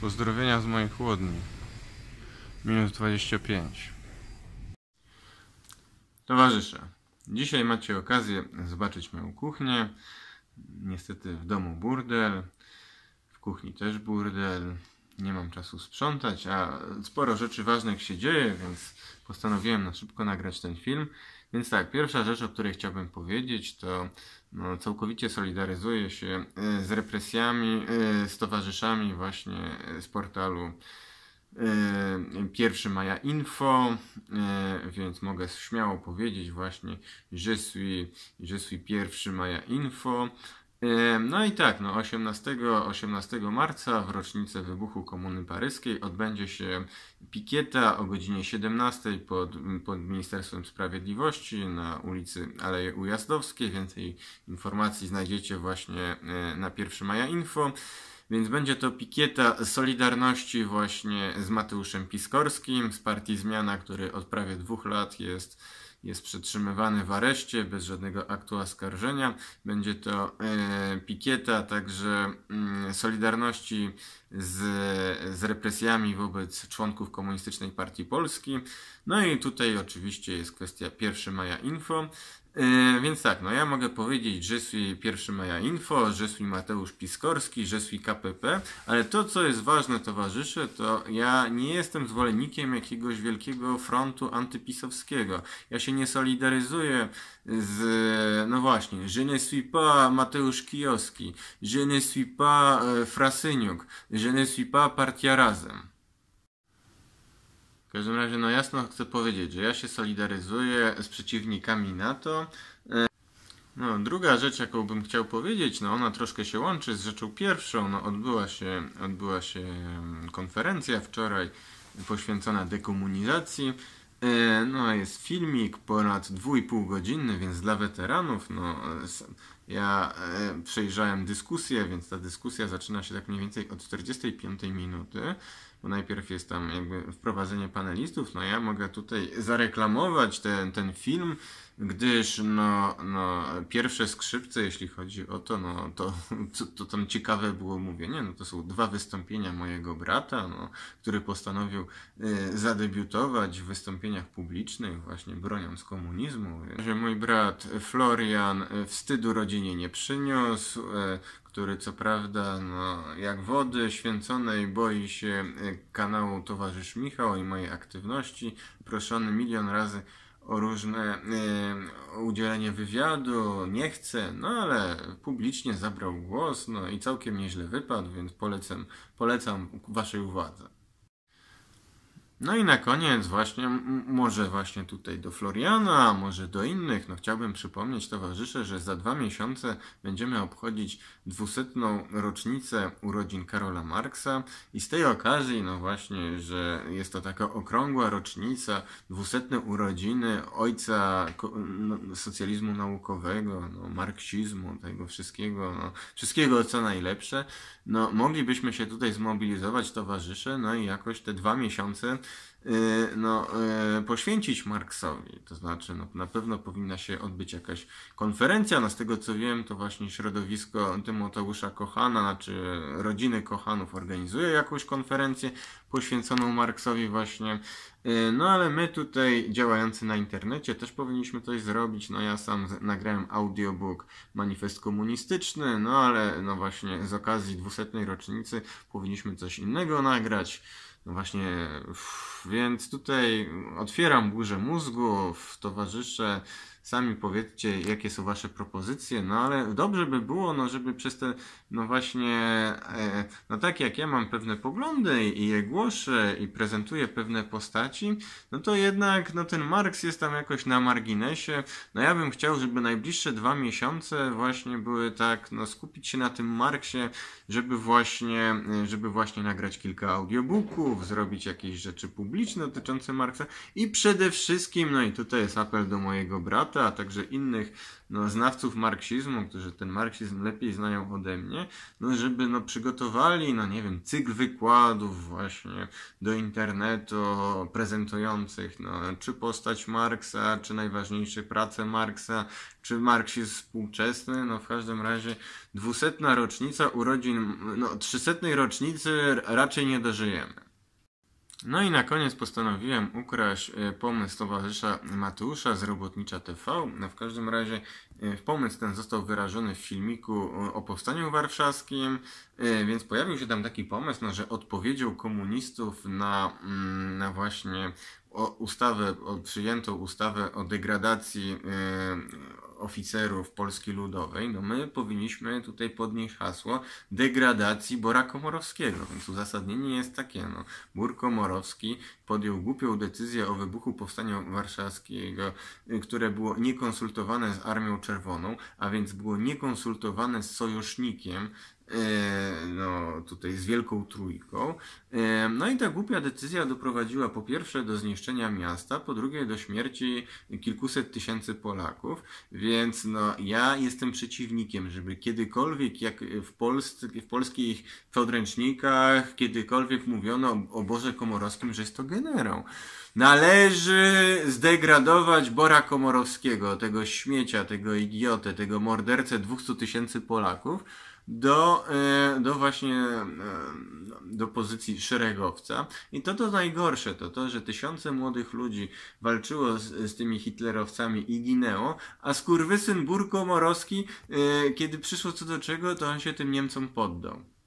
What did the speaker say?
Pozdrowienia z mojej chłodni. Minus 25. Towarzysze, dzisiaj macie okazję zobaczyć moją kuchnię. Niestety w domu burdel, w kuchni też burdel. Nie mam czasu sprzątać, a sporo rzeczy ważnych się dzieje, więc postanowiłem na szybko nagrać ten film. Więc tak, pierwsza rzecz, o której chciałbym powiedzieć, to no, całkowicie solidaryzuję się e, z represjami, e, z towarzyszami właśnie e, z portalu 1 maja info, więc mogę śmiało powiedzieć właśnie, że suis, że suis 1 maja info. No i tak, no 18, 18 marca w rocznicę wybuchu Komuny Paryskiej odbędzie się pikieta o godzinie 17 pod, pod Ministerstwem Sprawiedliwości na ulicy Aleje Ujazdowskiej. Więcej informacji znajdziecie właśnie e, na 1 maja info. Więc będzie to pikieta Solidarności właśnie z Mateuszem Piskorskim z partii Zmiana, który od prawie dwóch lat jest jest przetrzymywany w areszcie bez żadnego aktu oskarżenia. Będzie to e, pikieta także e, Solidarności z, z represjami wobec członków Komunistycznej Partii Polski. No i tutaj oczywiście jest kwestia 1 maja info. E, więc tak, no ja mogę powiedzieć, że suis 1 maja info, że suis Mateusz Piskorski, że suis KPP, ale to, co jest ważne, towarzysze, to ja nie jestem zwolennikiem jakiegoś wielkiego frontu antypisowskiego. Ja się nie solidaryzuję z, no właśnie, że ne suis pas Mateusz Kijowski, że ne suis pas e, Frasyniuk, że ne suis pas Partia Razem. W każdym razie, no jasno chcę powiedzieć, że ja się solidaryzuję z przeciwnikami NATO. E, no, druga rzecz, jaką bym chciał powiedzieć, no ona troszkę się łączy z rzeczą pierwszą. No, odbyła, się, odbyła się konferencja wczoraj poświęcona dekomunizacji. E, no, jest filmik ponad 2,5 godziny, więc dla weteranów, no, e, ja e, przejrzałem dyskusję, więc ta dyskusja zaczyna się tak mniej więcej od 45 minuty, bo najpierw jest tam jakby wprowadzenie panelistów. No ja mogę tutaj zareklamować ten, ten film, gdyż no, no, pierwsze skrzypce, jeśli chodzi o to, no, to, to, to tam ciekawe było mówienie, no to są dwa wystąpienia mojego brata, no, który postanowił y, zadebiutować w wystąpieniach publicznych właśnie broniąc komunizmu. Że mój brat Florian e, wstydu rodziny gościnie nie przyniósł, e, który co prawda no, jak wody święconej boi się e, kanału Towarzysz Michał i mojej aktywności, proszony milion razy o różne y, udzielenie wywiadu, nie chce, no ale publicznie zabrał głos, no i całkiem nieźle wypadł, więc polecam, polecam waszej uwadze. No i na koniec właśnie, może właśnie tutaj do Floriana, może do innych, no chciałbym przypomnieć towarzysze, że za dwa miesiące będziemy obchodzić dwusetną rocznicę urodzin Karola Marksa i z tej okazji, no właśnie, że jest to taka okrągła rocznica, dwusetne urodziny ojca no, socjalizmu naukowego, no, marksizmu, tego wszystkiego, no, wszystkiego co najlepsze, no moglibyśmy się tutaj zmobilizować towarzysze, no i jakoś te dwa miesiące Y, no, y, poświęcić Marksowi. To znaczy, no, na pewno powinna się odbyć jakaś konferencja. No, z tego co wiem, to właśnie środowisko Tymoteusza Kochana, znaczy rodziny Kochanów organizuje jakąś konferencję poświęconą Marksowi właśnie. Y, no ale my tutaj działający na internecie też powinniśmy coś zrobić. No ja sam nagrałem audiobook Manifest Komunistyczny, no ale no właśnie z okazji 200. rocznicy powinniśmy coś innego nagrać. No właśnie, więc tutaj otwieram burzę mózgów, towarzyszę Sami powiedzcie, jakie są Wasze propozycje, no ale dobrze by było, no żeby przez te, no właśnie, e, no tak jak ja mam pewne poglądy i je głoszę i prezentuję pewne postaci, no to jednak, no ten Marks jest tam jakoś na marginesie. No ja bym chciał, żeby najbliższe dwa miesiące właśnie były tak, no skupić się na tym Marksie, żeby właśnie, e, żeby właśnie nagrać kilka audiobooków, zrobić jakieś rzeczy publiczne dotyczące Marksa i przede wszystkim, no i tutaj jest apel do mojego brata, a także innych no, znawców marksizmu, którzy ten marksizm lepiej znają ode mnie, no, żeby no, przygotowali, no nie wiem, cykl wykładów właśnie do internetu prezentujących no, czy postać Marksa, czy najważniejsze prace Marksa, czy marksizm współczesny, no w każdym razie dwusetna rocznica urodzin, no trzysetnej rocznicy raczej nie dożyjemy. No i na koniec postanowiłem ukraść y, pomysł towarzysza Mateusza z Robotnicza TV. No W każdym razie y, pomysł ten został wyrażony w filmiku y, o Powstaniu Warszawskim, więc pojawił się tam taki pomysł, no, że odpowiedzią komunistów na, mm, na właśnie o ustawę, o przyjętą ustawę o degradacji, oficerów Polski Ludowej, no my powinniśmy tutaj podnieść hasło degradacji Bora Komorowskiego. Więc uzasadnienie jest takie, no. Bór Komorowski podjął głupią decyzję o wybuchu Powstania Warszawskiego, y, które było niekonsultowane z Armią Czerwoną, a więc było niekonsultowane z sojusznikiem, E, no, tutaj z Wielką Trójką. E, no i ta głupia decyzja doprowadziła po pierwsze do zniszczenia miasta, po drugie do śmierci kilkuset tysięcy Polaków, więc no, ja jestem przeciwnikiem, żeby kiedykolwiek, jak w, Polsce, w polskich podręcznikach, kiedykolwiek mówiono o Boże Komorowskim, że jest to generał. Należy zdegradować Bora Komorowskiego, tego śmiecia, tego idiotę, tego mordercę 200 tysięcy Polaków, do, e, do właśnie e, do pozycji szeregowca. I to to najgorsze, to to, że tysiące młodych ludzi walczyło z, z tymi hitlerowcami i ginęło, a skurwysyn Burko Morowski, e, kiedy przyszło co do czego, to on się tym Niemcom poddał.